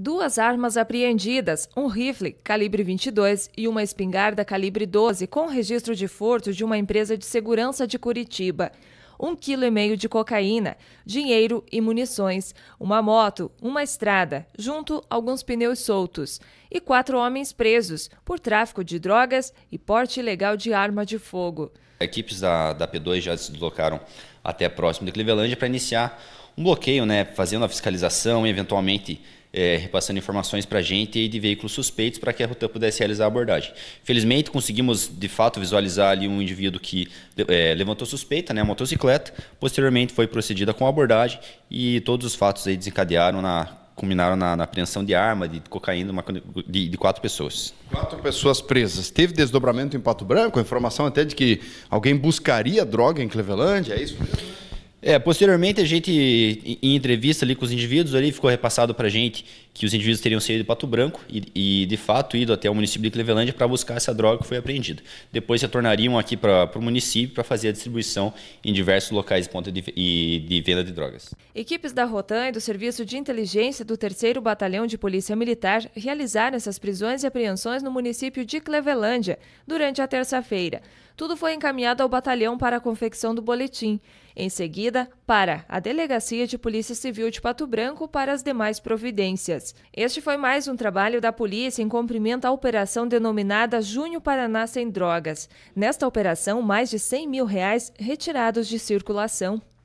Duas armas apreendidas, um rifle calibre 22 e uma espingarda calibre 12 com registro de furto de uma empresa de segurança de Curitiba. Um quilo e meio de cocaína, dinheiro e munições, uma moto, uma estrada, junto alguns pneus soltos e quatro homens presos por tráfico de drogas e porte ilegal de arma de fogo. Equipes da, da P2 já se deslocaram até próximo de Clevelândia para iniciar um bloqueio, né, fazendo a fiscalização e eventualmente é, repassando informações para a gente de veículos suspeitos para que a Rutan pudesse realizar a abordagem. Felizmente conseguimos de fato visualizar ali um indivíduo que é, levantou suspeita, né, a motocicleta. Posteriormente foi procedida com a abordagem e todos os fatos aí desencadearam na culminaram na, na, apreensão de arma, de cocaína, uma, de, de, quatro pessoas. Quatro pessoas presas. Teve desdobramento em Pato Branco? Informação até de que alguém buscaria droga em Cleveland, é isso mesmo? É, posteriormente a gente, em entrevista ali com os indivíduos, ali ficou repassado para a gente que os indivíduos teriam saído de Pato Branco e, e de fato, ido até o município de Clevelândia para buscar essa droga que foi apreendida. Depois retornariam aqui para o município para fazer a distribuição em diversos locais de de, e de venda de drogas. Equipes da Rotan e do Serviço de Inteligência do 3 Batalhão de Polícia Militar realizaram essas prisões e apreensões no município de Clevelândia durante a terça-feira. Tudo foi encaminhado ao batalhão para a confecção do boletim. Em seguida, para a Delegacia de Polícia Civil de Pato Branco para as demais providências. Este foi mais um trabalho da polícia em cumprimento à operação denominada Junho Paraná Sem Drogas. Nesta operação, mais de 100 mil reais retirados de circulação.